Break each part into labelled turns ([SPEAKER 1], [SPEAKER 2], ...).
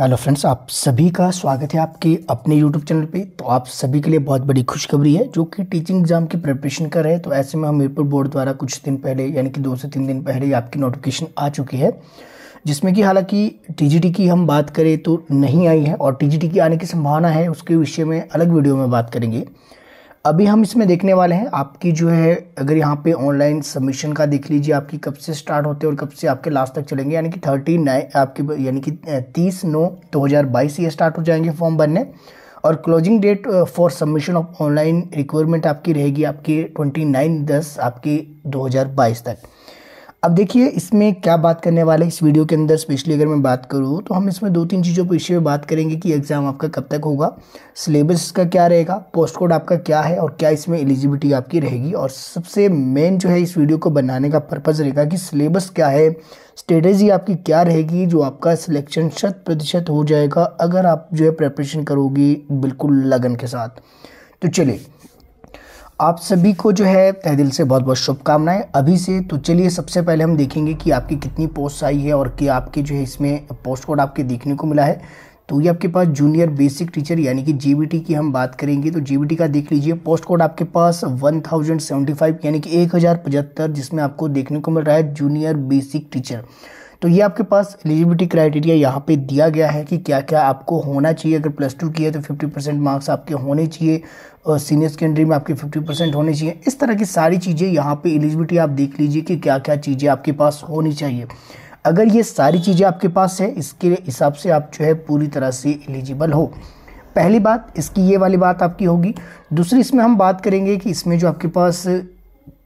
[SPEAKER 1] hello friends आप सभी का स्वागत है आपके अपने यूट्यूब चैनल पे तो आप सभी के लिए बहुत बड़ी खुशखबरी है जो कि टीचिंग एग्जाम की प्रिपरेशन कर रहे हैं तो ऐसे में हमीरपुर बोर्ड द्वारा कुछ दिन पहले यानी कि दो से तीन दिन पहले ही आपकी नोटिफिकेशन आ चुकी है जिसमें कि हालांकि टीजीटी की हम बात करें तो नहीं आई है और टी की आने की संभावना है उसके विषय में अलग वीडियो में बात करेंगे अभी हम इसमें देखने वाले हैं आपकी जो है अगर यहाँ पे ऑनलाइन सबमिशन का देख लीजिए आपकी कब से स्टार्ट होते हैं और कब से आपके लास्ट तक चलेंगे यानी कि थर्टी नाइन आपकी यानी कि तीस नौ दो हज़ार बाईस ये स्टार्ट हो जाएंगे फॉर्म भरने और closing date for submission of online requirement आपकी रहेगी आपकी ट्वेंटी नाइन दस आपकी दो हज़ार बाईस तक अब देखिए इसमें क्या बात करने वाले इस वीडियो के अंदर स्पेशली अगर मैं बात करूँ तो हम इसमें दो तीन चीज़ों पर इसी में बात करेंगे कि एग्ज़ाम आपका कब तक होगा सिलेबस का क्या रहेगा पोस्ट कोड आपका क्या है और क्या इसमें एलिजिबिलिटी आपकी रहेगी और सबसे मेन जो है इस वीडियो को बनाने का पर्पज़ रहेगा कि सिलेबस क्या है स्ट्रेटेजी आपकी क्या रहेगी जो आपका सिलेक्शन शत प्रतिशत हो जाएगा अगर आप जो है प्रेपरेशन करोगी बिल्कुल लगन के साथ तो चलिए आप सभी को जो है तह दिल से बहुत बहुत शुभकामनाएं अभी से तो चलिए सबसे पहले हम देखेंगे कि आपकी कितनी पोस्ट आई है और कि आपके जो है इसमें पोस्ट कोड आपके देखने को मिला है तो ये आपके पास जूनियर बेसिक टीचर यानी कि जीबीटी की हम बात करेंगे तो जीबीटी का देख लीजिए पोस्ट कोड आपके पास 1075 यानी कि एक जिसमें आपको देखने को मिल रहा है जूनियर बेसिक टीचर तो ये आपके पास एलिजिबिलिटी क्राइटेरिया यहाँ पे दिया गया है कि क्या क्या आपको होना चाहिए अगर प्लस टू किया तो फिफ्टी परसेंट मार्क्स आपके होने चाहिए और सीनियर सेकेंडरी में आपके फिफ्टी परसेंट होने चाहिए इस तरह की सारी चीज़ें यहाँ पे एलिजिबिलिटी आप देख लीजिए कि क्या क्या चीज़ें आपके पास होनी चाहिए अगर ये सारी चीज़ें आपके पास है इसके हिसाब से आप जो है पूरी तरह से एलिजिबल हो पहली बात इसकी ये वाली बात आपकी होगी दूसरी इसमें हम बात करेंगे कि इसमें जो आपके पास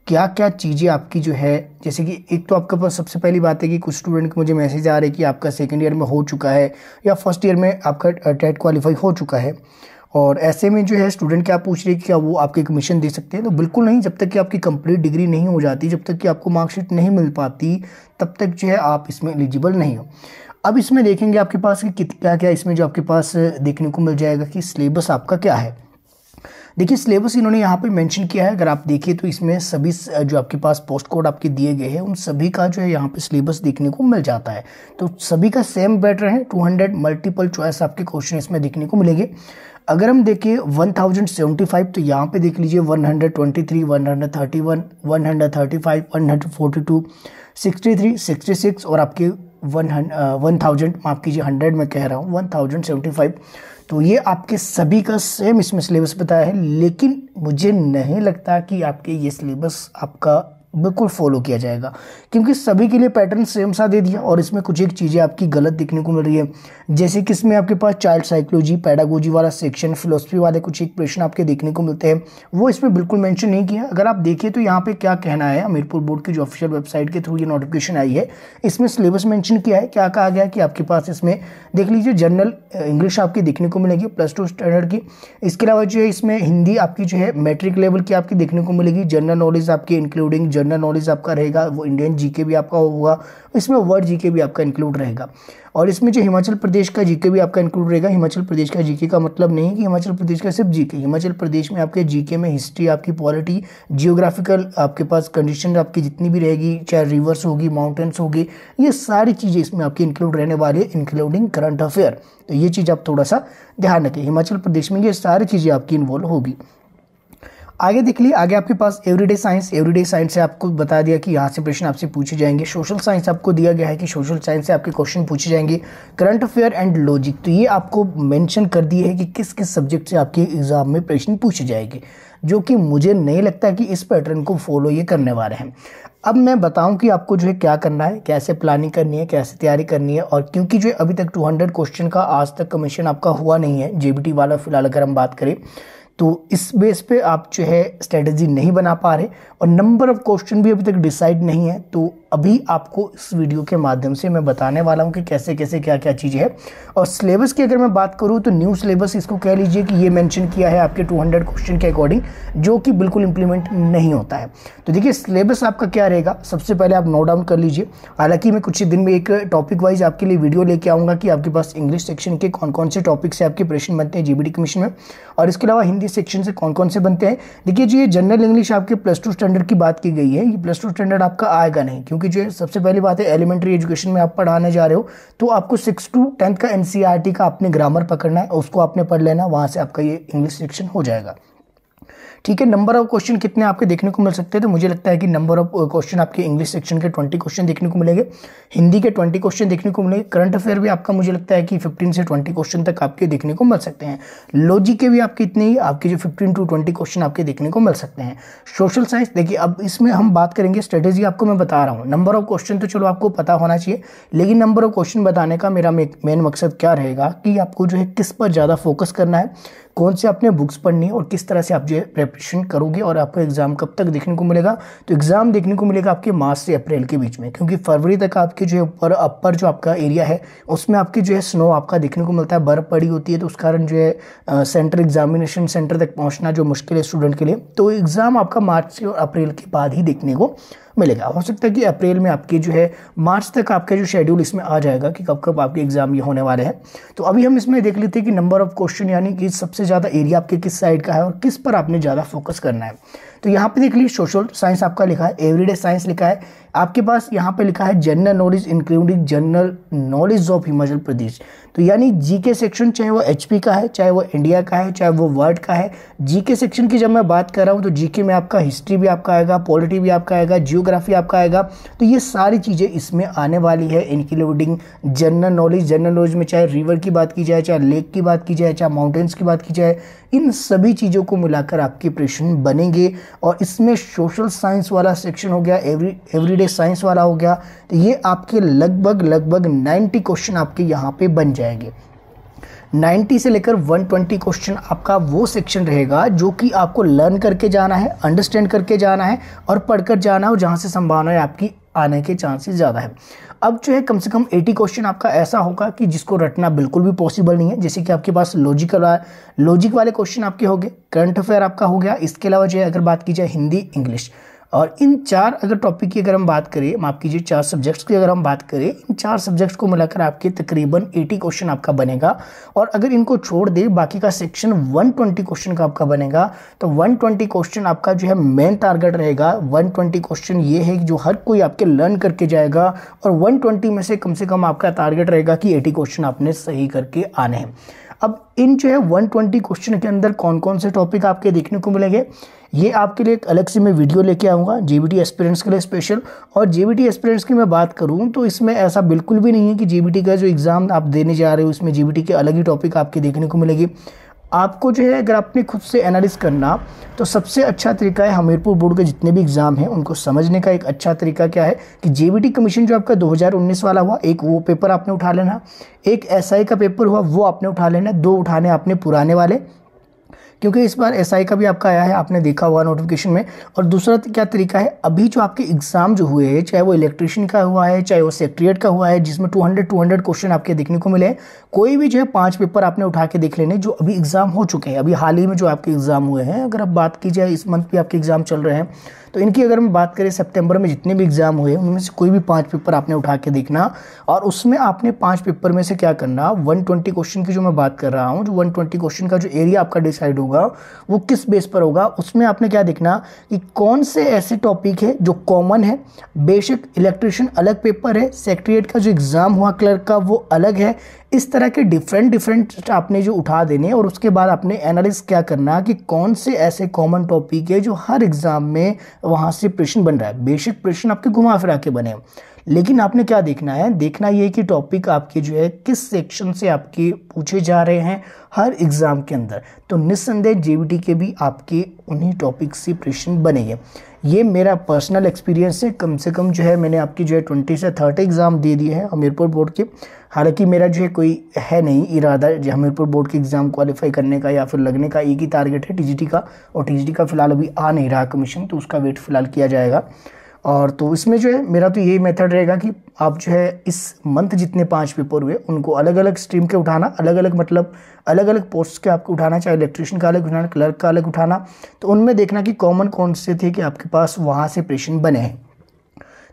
[SPEAKER 1] क्या क्या चीज़ें आपकी जो है जैसे कि एक तो आपके पास सबसे पहली बात है कि कुछ स्टूडेंट को मुझे मैसेज आ रहे हैं कि आपका सेकेंड ईयर में हो चुका है या फर्स्ट ईयर में आपका टेट क्वालिफाई हो चुका है और ऐसे में जो है स्टूडेंट क्या पूछ रहे हैं कि क्या वो आपके कमीशन दे सकते हैं तो बिल्कुल नहीं जब तक कि आपकी कंप्लीट डिग्री नहीं हो जाती जब तक कि आपको मार्कशीट नहीं मिल पाती तब तक जो है आप इसमें एलिजिबल नहीं हो अब इसमें देखेंगे आपके पास कि क्या क्या इसमें जो आपके पास देखने को मिल जाएगा कि सिलेबस आपका क्या है देखिए सिलेबस इन्होंने यहाँ पे मेंशन किया है अगर आप देखिए तो इसमें सभी जो आपके पास पोस्ट कोड आपके दिए गए हैं उन सभी का जो है यहाँ पे सिलेबस देखने को मिल जाता है तो सभी का सेम बैटर है 200 मल्टीपल चॉइस आपके क्वेश्चन इसमें देखने को मिलेंगे अगर हम देखें 1075 तो यहाँ पे देख लीजिए 123, 131, 135, 142, 63, 66 और आपके वन वन थाउजेंड माफ़ कीजिए हंड्रेड में कह रहा हूँ वन थाउजेंड सेवेंटी फाइव तो ये आपके सभी का सेम इसमें सिलेबस बताया है लेकिन मुझे नहीं लगता कि आपके ये सिलेबस आपका बिल्कुल फॉलो किया जाएगा क्योंकि सभी के लिए पैटर्न सेम सा दे दिया और इसमें कुछ एक चीज़ें आपकी गलत दिखने को मिल रही है जैसे कि इसमें आपके पास चाइल्ड साइकोलॉजी पैडागोजी वाला सेक्शन फिलोसफी वाले कुछ एक प्रश्न आपके देखने को मिलते हैं वो इसमें बिल्कुल मैंशन नहीं किया अगर आप देखिए तो यहाँ पर क्या कहना है हमीरपुर बोर्ड की जो ऑफिशियल वेबसाइट के थ्रू ये नोटिफिकेशन आई है इसमें सिलेबस मैंशन किया है क्या कहा गया कि आपके पास इसमें देख लीजिए जनरल इंग्लिश आपकी देखने को मिलेगी प्लस टू स्टैंडर्ड की इसके अलावा जो है इसमें हिंदी आपकी जो है मेट्रिक लेवल की आपकी देखने को मिलेगी जनरल नॉलेज आपकी इंक्लूडिंग जनरल नॉलेज आपका रहेगा वो इंडियन जीके भी आपका होगा इसमें वर्ड जीके भी आपका इंक्लूड रहेगा और इसमें जो हिमाचल प्रदेश का जीके भी आपका इंक्लूड रहेगा हिमाचल प्रदेश का जीके का मतलब नहीं कि हिमाचल प्रदेश का सिर्फ जीके हिमाचल प्रदेश में आपके जीके में हिस्ट्री आपकी पॉलिटी जियोग्राफिकल आपके पास कंडीशन आपकी जितनी भी रहेगी चाहे रिवर्स होगी माउंटेन्स होगी ये सारी चीज़ें इसमें आपकी इंक्लूड रहने वाली है इंक्लूडिंग करंट अफेयर तो ये चीज़ आप थोड़ा सा ध्यान रखें हिमाचल प्रदेश में ये सारी चीज़ें आपकी इन्वॉल्व होगी आगे देख लिए आगे आपके पास एवरीडे साइंस एवरीडे साइंस से आपको बता दिया कि यहाँ से प्रश्न आपसे पूछे जाएंगे सोशल साइंस आपको दिया गया है कि सोशल साइंस से आपके क्वेश्चन पूछे जाएंगे करंट अफेयर एंड लॉजिक तो ये आपको मेंशन कर दिए है कि किस किस सब्जेक्ट से आपके एग्ज़ाम में प्रश्न पूछे जाएंगे जो कि मुझे नहीं लगता कि इस पैटर्न को फॉलो ये करने वाले हैं अब मैं बताऊं कि आपको जो है क्या करना है कैसे प्लानिंग करनी है कैसे तैयारी करनी है और क्योंकि जो है अभी तक 200 क्वेश्चन का आज तक कमीशन आपका हुआ नहीं है जेबीटी वाला फिलहाल अगर हम बात करें तो इस बेस पे आप जो है स्ट्रेटजी नहीं बना पा रहे और नंबर ऑफ क्वेश्चन भी अभी तक डिसाइड नहीं है तो अभी आपको इस वीडियो के माध्यम से मैं बताने वाला हूँ कि कैसे कैसे क्या क्या चीज़ें हैं और सिलेबस की अगर मैं बात करूँ तो न्यू सिलेबस इसको कह लीजिए कि ये मेंशन किया है आपके टू क्वेश्चन के अकॉर्डिंग जो कि बिल्कुल इंप्लीमेंट नहीं होता है तो देखिए सिलेबस आपका क्या रहेगा सबसे पहले आप नोट डाउन कर लीजिए हालांकि मैं कुछ ही दिन में एक टॉपिक वाइज आपके लिए वीडियो लेके आऊँगा कि आपके पास इंग्लिश सेक्शन के कौन कौन से टॉपिक से आपके प्रश्न बनते हैं जी कमीशन में और इसके अलावा हिंदी के सेक्शन से कौन कौन से बनते हैं देखिए जी ये जनरल इंग्लिश आपके प्लस टू स्टैंडर्ड की बात की गई है ये प्लस टू स्टैंडर्ड आपका आएगा नहीं क्योंकि जो सबसे पहली बात है एलिमेंट्री एजुकेशन में आप पढ़ाने जा रहे हो तो आपको सिक्स टू टेंथ का एन e का अपने ग्रामर पकड़ना है उसको आपने पढ़ लेना वहाँ से आपका ये इंग्लिश सेक्शन हो जाएगा ठीक है नंबर ऑफ क्वेश्चन कितने आपके देखने को मिल सकते हैं तो मुझे लगता है कि नंबर ऑफ क्वेश्चन आपके इंग्लिश सेक्शन के ट्वेंटी क्वेश्चन देखने को मिलेंगे हिंदी के ट्वेंटी क्वेश्चन देखने को मिलेंगे करंट अफेयर भी आपका मुझे लगता है कि फिफ्टीन से ट्वेंटी क्वेश्चन तक आपके देखने को मिल सकते हैं लॉजिक के भी आपके इतने ही आपके जो फिफ्टीन टू ट्वेंटी क्वेश्चन आपके देखने को मिल सकते हैं सोशल साइंस देखिए अब इसमें हम बात करेंगे स्ट्रेटेजी आपको मैं बता रहा हूँ नंबर ऑफ क्वेश्चन तो चलो आपको पता होना चाहिए लेकिन नंबर ऑफ क्वेश्चन बताने का मेरा मेन मकसद क्या रहेगा कि आपको जो है किस पर ज़्यादा फोकस करना है कौन से आपने बुक्स पढ़नी है और किस तरह से आप जो है प्रेपरेशन करोगे और आपको एग्ज़ाम कब तक देखने को मिलेगा तो एग्ज़ाम देखने को मिलेगा आपके मार्च से अप्रैल के बीच में क्योंकि फरवरी तक आपके जो है ऊपर अपर जो आपका एरिया है उसमें आपकी जो है स्नो आपका देखने को मिलता है बर्फ़ पड़ी होती है तो उस कारण जो है सेंटर एग्जामिनेशन सेंटर तक पहुँचना जो मुश्किल है स्टूडेंट के लिए तो एग्ज़ाम आपका मार्च से और अप्रैल के बाद ही देखने को मिलेगा हो सकता है कि अप्रैल में आपके जो है मार्च तक आपका जो शेड्यूल इसमें आ जाएगा कि कब कब आपके एग्ज़ाम ये होने वाले हैं तो अभी हम इसमें देख लेते हैं कि नंबर ऑफ क्वेश्चन यानी कि सबसे ज़्यादा एरिया आपके किस साइड का है और किस पर आपने ज़्यादा फोकस करना है तो यहाँ पे देख लीजिए सोशल साइंस आपका लिखा है एवरीडे साइंस लिखा है आपके पास यहाँ पे लिखा है general knowledge including general knowledge of Himachal Pradesh तो यानी जीके सेक्शन चाहे वो एचपी का है चाहे वो इंडिया का है चाहे वो वर्ल्ड का है जीके सेक्शन की जब मैं बात कर रहा हूँ तो जीके में आपका हिस्ट्री भी आपका आएगा पॉलिटी भी आपका आएगा जियोग्राफी आपका आएगा तो ये सारी चीज़ें इसमें आने वाली है including general knowledge general knowledge में चाहे रिवर की बात की जाए चाहे लेक की बात की जाए चाहे माउंटेन्स की बात की जाए इन सभी चीज़ों को मिलाकर आपके प्रश्न बनेंगे और इसमें सोशल साइंस वाला सेक्शन हो गया एवरी एवरीडे लिए साइंस वाला हो गया तो ये आपके लगभग लगभग 90 क्वेश्चन आपके यहाँ पे बन जाएंगे 90 से लेकर 120 क्वेश्चन आपका वो सेक्शन रहेगा जो कि आपको लर्न करके जाना है अंडरस्टैंड करके जाना है और पढ़कर जाना हो जहाँ से संभावना है आपकी आने के चांसेस ज़्यादा है अब जो है कम से कम 80 क्वेश्चन आपका ऐसा होगा कि जिसको रटना बिल्कुल भी पॉसिबल नहीं है जैसे कि आपके पास लॉजिकल लॉजिक वाले क्वेश्चन आपके हो गए करंट अफेयर आपका हो गया इसके अलावा जो है अगर बात की जाए हिंदी इंग्लिश और इन चार अगर टॉपिक की अगर हम बात करें माफ़ कीजिए चार सब्जेक्ट्स की अगर हम बात करें इन चार सब्जेक्ट्स को मिलाकर आपके तकरीबन 80 क्वेश्चन आपका बनेगा और अगर इनको छोड़ दे बाकी का सेक्शन 120 क्वेश्चन का आपका बनेगा तो 120 क्वेश्चन आपका जो है मेन टारगेट रहेगा 120 क्वेश्चन ये है जो हर कोई आपके लर्न करके जाएगा और वन में से कम से कम आपका टारगेट रहेगा कि एटी क्वेश्चन आपने सही करके आने हैं अब इन जो है 120 क्वेश्चन के अंदर कौन कौन से टॉपिक आपके देखने को मिलेंगे ये आपके लिए एक अलग से मैं वीडियो लेके आऊँगा जे बी के लिए स्पेशल और जे बी की मैं बात करूँ तो इसमें ऐसा बिल्कुल भी नहीं है कि जे का जो एग्ज़ाम आप देने जा रहे हो उसमें जे के अलग ही टॉपिक आपके देखने को मिलेगी आपको जो है अगर आपने खुद से एनालिस करना तो सबसे अच्छा तरीका है हमीरपुर बोर्ड के जितने भी एग्ज़ाम हैं उनको समझने का एक अच्छा तरीका क्या है कि जे कमीशन जो आपका 2019 वाला हुआ एक वो पेपर आपने उठा लेना एक एसआई SI का पेपर हुआ वो आपने उठा लेना दो उठाने आपने पुराने वाले क्योंकि इस बार एस का भी आपका आया है आपने देखा हुआ नोटिफिकेशन में और दूसरा क्या तरीका है अभी जो आपके एग्ज़ाम जो हुए हैं चाहे वो इलेक्ट्रिशियन का हुआ है चाहे वो सेक्रेट का हुआ है जिसमें two hundred two hundred question आपके देखने को मिले कोई भी जो है पाँच पेपर आपने उठा के देख लेने जो अभी एग्ज़ाम हो चुके हैं अभी हाल ही में जो आपके एग्ज़ाम हुए हैं अगर आप बात की जाए इस मंथ भी आपके एग्ज़ाम चल रहे हैं तो इनकी अगर हम बात करें सितंबर में जितने भी एग्ज़ाम हुए उनमें से कोई भी पांच पेपर आपने उठा के देखना और उसमें आपने पांच पेपर में से क्या करना 120 क्वेश्चन की जो मैं बात कर रहा हूँ जो 120 क्वेश्चन का जो एरिया आपका डिसाइड होगा वो किस बेस पर होगा उसमें आपने क्या देखना कि कौन से ऐसे टॉपिक है जो कॉमन है बेशक इलेक्ट्रिशियन अलग पेपर है सेक्रेटरीट का जो एग्ज़ाम हुआ क्लर्क का वो अलग है इस तरह के डिफरेंट डिफरेंट आपने जो उठा देने और उसके बाद आपने एनालिस क्या करना कि कौन से ऐसे कॉमन टॉपिक है जो हर एग्ज़ाम में वहाँ से प्रश्न बन रहा है बेसिक प्रश्न आपके घुमा फिरा के बने लेकिन आपने क्या देखना है देखना ये कि टॉपिक आपके जो है किस सेक्शन से आपके पूछे जा रहे हैं हर एग्ज़ाम के अंदर तो निस्संदेह जे के भी आपके उन्हीं टॉपिक से प्रश्न बनेंगे ये मेरा पर्सनल एक्सपीरियंस है कम से कम जो है मैंने आपकी जो है ट्वेंटी से थर्टी एग्ज़ाम दे दिए हैं हमीरपुर बोर्ड के हालांकि मेरा जो है कोई है नहीं इरादा जो हमीरपुर बोर्ड के एग्ज़ाम क्वालिफाई करने का या फिर लगने का एक ही टारगेट है टी का और टी का फ़िलहाल अभी आ नहीं रहा कमीशन तो उसका वेट फ़िलहाल किया जाएगा और तो इसमें जो है मेरा तो यही मेथड रहेगा कि आप जो है इस मंथ जितने पांच पेपर हुए उनको अलग अलग स्ट्रीम के उठाना अलग अलग मतलब अलग अलग पोस्ट के आपको उठाना चाहे इलेक्ट्रिशियन का अलग उठाना क्लर्क का अलग उठाना तो उनमें देखना कि कॉमन कौन से थे कि आपके पास वहाँ से प्रेशन बने हैं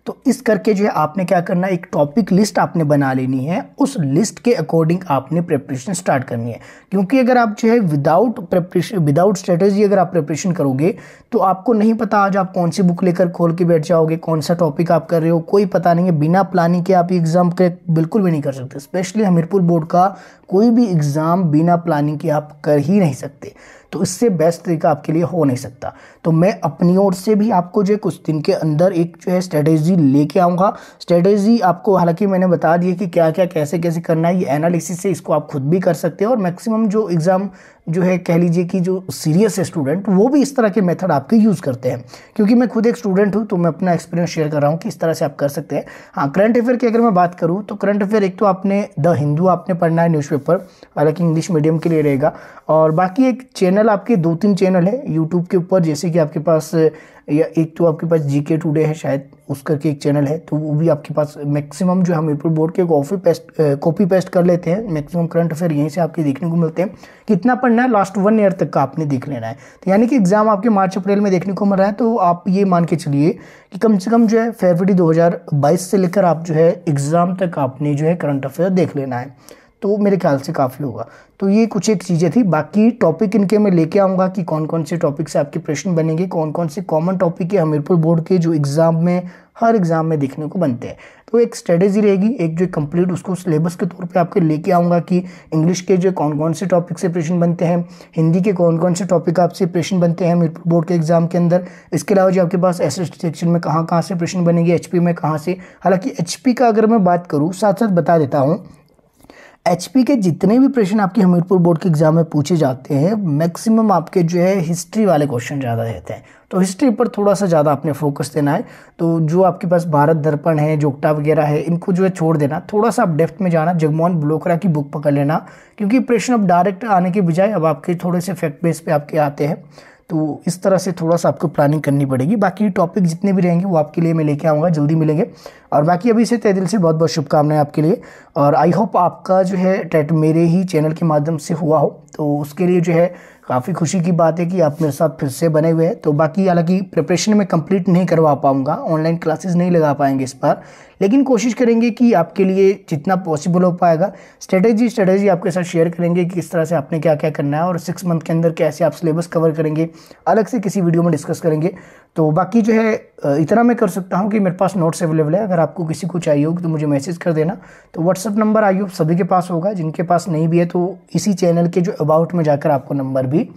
[SPEAKER 1] तो इस करके जो है आपने क्या करना है एक टॉपिक लिस्ट आपने बना लेनी है उस लिस्ट के अकॉर्डिंग आपने प्रेपरेशन स्टार्ट करनी है क्योंकि अगर आप जो है विदाउट प्रेपरेशन विदाउट स्ट्रेटेजी अगर आप प्रेपरेशन करोगे तो आपको नहीं पता आज आप कौन सी बुक लेकर खोल के बैठ जाओगे कौन सा टॉपिक आप कर रहे हो कोई पता नहीं है बिना प्लानिंग के आप एग्ज़ाम क्रैक बिल्कुल भी नहीं कर सकते स्पेशली हमीरपुर बोर्ड का कोई भी एग्ज़ाम बिना प्लानिंग के आप कर ही नहीं सकते तो इससे बेस्ट तरीका आपके लिए हो नहीं सकता तो मैं अपनी ओर से भी आपको जो कुछ दिन के अंदर एक जो है स्ट्रेटेजी लेके आऊँगा स्ट्रेटेजी आपको हालांकि मैंने बता दिया कि क्या क्या कैसे कैसे करना है ये एनालिसिस से इसको आप खुद भी कर सकते हो और मैक्सिमम जो एग्ज़ाम जो है कह लीजिए कि जो सीरियस स्टूडेंट वो भी इस तरह के मेथड आपके यूज़ करते हैं क्योंकि मैं खुद एक स्टूडेंट हूँ तो मैं अपना एक्सपीरियंस शेयर कर रहा हूँ कि इस तरह से आप कर सकते हैं हाँ करंट अफेयर की अगर मैं बात करूँ तो करंट अफेयर एक तो आपने द हिंदू आपने पढ़ना है न्यूज़पेपर हालांकि इंग्लिश मीडियम के लिए रहेगा और बाकी एक चैनल आपके दो तीन चैनल है यूट्यूब के ऊपर जैसे कि आपके पास या एक तो आपके पास जी के टूडे है शायद उस करके एक चैनल है तो वो भी आपके पास मैक्सिमम जो है हमीरपुर बोर्ड के कॉफी पेस्ट कॉपी पेस्ट कर लेते हैं मैक्सिमम करंट अफेयर यहीं से आपके देखने को मिलते हैं कितना पढ़ना है लास्ट वन ईयर तक का आपने देख लेना है तो यानी कि एग्ज़ाम आपके मार्च अप्रैल में देखने को मिल रहा है तो आप ये मान के चलिए कि कम से कम जो है फरवरी दो से लेकर आप जो है एग्ज़ाम तक आपने जो है करंट अफेयर देख लेना है तो मेरे ख्याल से काफ़ी होगा तो ये कुछ एक चीज़ें थी बाकी टॉपिक इनके मैं लेके आऊँगा कि कौन कौन से टॉपिक से आपके प्रश्न बनेंगे कौन कौन से कॉमन टॉपिक है हमीरपुर बोर्ड के जो एग्ज़ाम में हर एग्ज़ाम में देखने को बनते हैं तो एक स्ट्रेटेजी रहेगी एक जो कंप्लीट उसको सिलेबस के तौर पे आपके लेके आऊँगा कि इंग्लिश के जो कौन कौन से टॉपिक से प्रश्न बनते हैं हिंदी के कौन कौन से टॉपिक आपसे प्रश्न बनते हैं हमीरपुर बोर्ड के एग्ज़ाम के अंदर इसके अलावा जो आपके पास एस एस सेक्शन में कहाँ कहाँ से प्रश्न बनेंगे एच में कहाँ से हालाँकि एच का अगर मैं बात करूँ साथ साथ बता देता हूँ एच के जितने भी प्रश्न आपके हमीरपुर बोर्ड के एग्ज़ाम में पूछे जाते हैं मैक्सिमम आपके जो है हिस्ट्री वाले क्वेश्चन ज़्यादा रहते हैं तो हिस्ट्री पर थोड़ा सा ज़्यादा आपने फोकस देना है तो जो आपके पास भारत दर्पण है जोगटा वगैरह है इनको जो है छोड़ देना थोड़ा सा आप डेफ्थ में जाना जगमोहन ब्लोकरा की बुक पकड़ लेना क्योंकि प्रश्न अब डायरेक्ट आने के बजाय अब आपके थोड़े से फैक्ट बेस पर आपके आते हैं तो इस तरह से थोड़ा सा आपको प्लानिंग करनी पड़ेगी बाकी टॉपिक जितने भी रहेंगे वो आपके लिए मैं लेके आऊँगा जल्दी मिलेंगे और बाकी अभी से तय दिल से बहुत बहुत शुभकामनाएं आपके लिए और आई होप आपका जो है टेट मेरे ही चैनल के माध्यम से हुआ हो तो उसके लिए जो है काफ़ी खुशी की बात है कि आप मेरे साथ फिर से बने हुए हैं तो बाकी हालांकि प्रिपरेशन में कंप्लीट नहीं करवा पाऊँगा ऑनलाइन क्लासेस नहीं लगा पाएंगे इस बार लेकिन कोशिश करेंगे कि आपके लिए जितना पॉसिबल हो पाएगा स्ट्रेटेजी स्ट्रेटेजी आपके साथ शेयर करेंगे कि किस तरह से आपने क्या क्या करना है और सिक्स मंथ के अंदर कैसे आप सिलेबस कवर करेंगे अलग से किसी वीडियो में डिस्कस करेंगे तो बाकी जो है इतना मैं कर सकता हूँ कि मेरे पास नोट्स अवेलेबल है अगर आपको किसी को चाहिए होगी तो मुझे मैसेज कर देना तो व्हाट्सअप नंबर आई सभी के पास होगा जिनके पास नहीं भी है तो इसी चैनल के जो अबाउट में जाकर आपको नंबर भी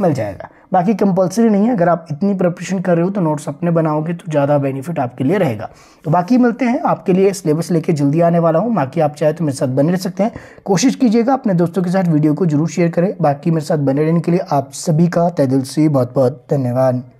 [SPEAKER 1] मिल जाएगा बाकी कंपलसरी नहीं है अगर आप इतनी प्रिपरेशन कर रहे हो तो नोट्स अपने बनाओगे तो ज़्यादा बेनिफिट आपके लिए रहेगा तो बाकी मिलते हैं आपके लिए सिलेबस लेके जल्दी आने वाला हूँ बाकी आप चाहे तो मेरे साथ बने रह सकते हैं कोशिश कीजिएगा अपने दोस्तों के साथ वीडियो को जरूर शेयर करें बाकी मेरे साथ बने रहने के लिए आप सभी का तय दिल से बहुत बहुत धन्यवाद